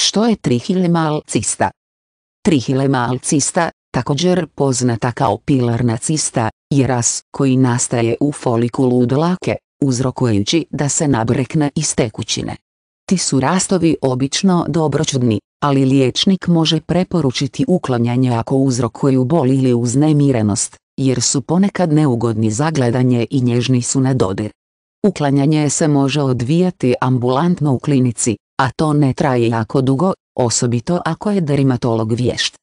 Što je trihilemal cista? Trihilemal cista, također poznata kao pilarna cista, je ras koji nastaje u folikulu dlake, uzrokujući da se nabrekne iz tekućine. Ti su rastovi obično dobročudni, ali liječnik može preporučiti uklanjanje ako uzrokuju bol ili uznemirenost, jer su ponekad neugodni za gledanje i nježni su na dodir. Uklanjanje se može odvijati ambulantno u klinici, a to ne traje jako dugo, osobito ako je dermatolog vješt.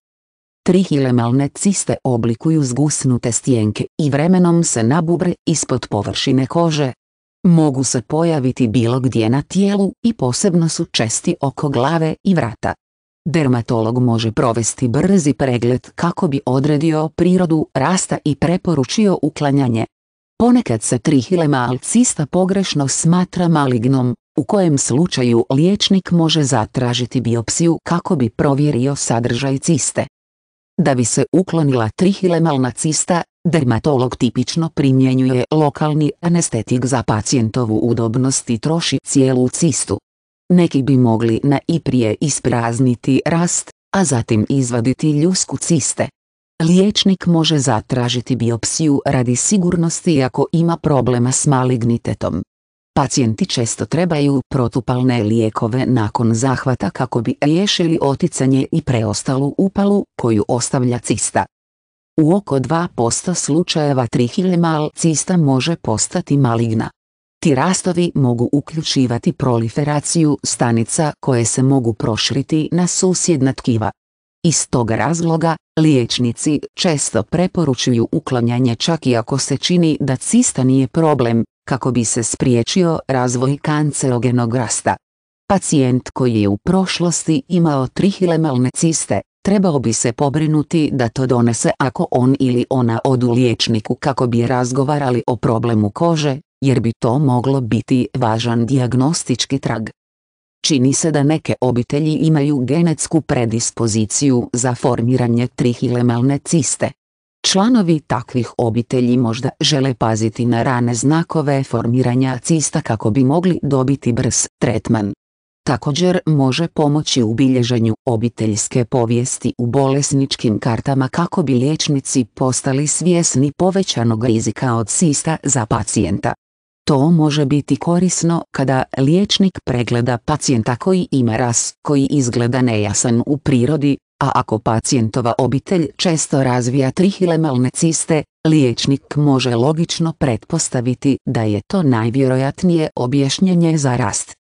Trihilemalne ciste oblikuju zgusnute stjenke i vremenom se nabubre ispod površine kože. Mogu se pojaviti bilo gdje na tijelu i posebno su česti oko glave i vrata. Dermatolog može provesti brzi pregled kako bi odredio prirodu rasta i preporučio uklanjanje. Ponekad se trihilemal cista pogrešno smatra malignom, u kojem slučaju liječnik može zatražiti biopsiju kako bi provjerio sadržaj ciste. Da bi se uklonila trihilemalna cista, dermatolog tipično primjenjuje lokalni anestetik za pacijentovu udobnost i troši cijelu cistu. Neki bi mogli na isprazniti rast, a zatim izvaditi ljusku ciste. Liječnik može zatražiti biopsiju radi sigurnosti ako ima problema s malignitetom. Pacijenti često trebaju protupalne lijekove nakon zahvata kako bi riješili oticanje i preostalu upalu koju ostavlja cista. U oko 2% slučajeva trihilemal cista može postati maligna. Ti rastovi mogu uključivati proliferaciju stanica koje se mogu proširiti na susjedna tkiva. Iz tog razloga, liječnici često preporučuju uklanjanje čak i ako se čini da cista nije problem, kako bi se spriječio razvoj kancerogenog rasta. Pacijent koji je u prošlosti imao trihilemalne ciste, trebao bi se pobrinuti da to donese ako on ili ona odu liječniku kako bi razgovarali o problemu kože, jer bi to moglo biti važan dijagnostički trag. Čini se da neke obitelji imaju genetsku predispoziciju za formiranje trihilemalne ciste, Članovi takvih obitelji možda žele paziti na rane znakove formiranja cista kako bi mogli dobiti brz tretman. Također može pomoći u bilježenju obiteljske povijesti u bolesničkim kartama kako bi liječnici postali svjesni povećanog rizika od cista za pacijenta. To može biti korisno kada liječnik pregleda pacijenta koji ima ras koji izgleda nejasan u prirodi, a ako pacijentova obitelj često razvija trihilemalne ciste, liječnik može logično pretpostaviti da je to najvjerojatnije objašnjenje za rast.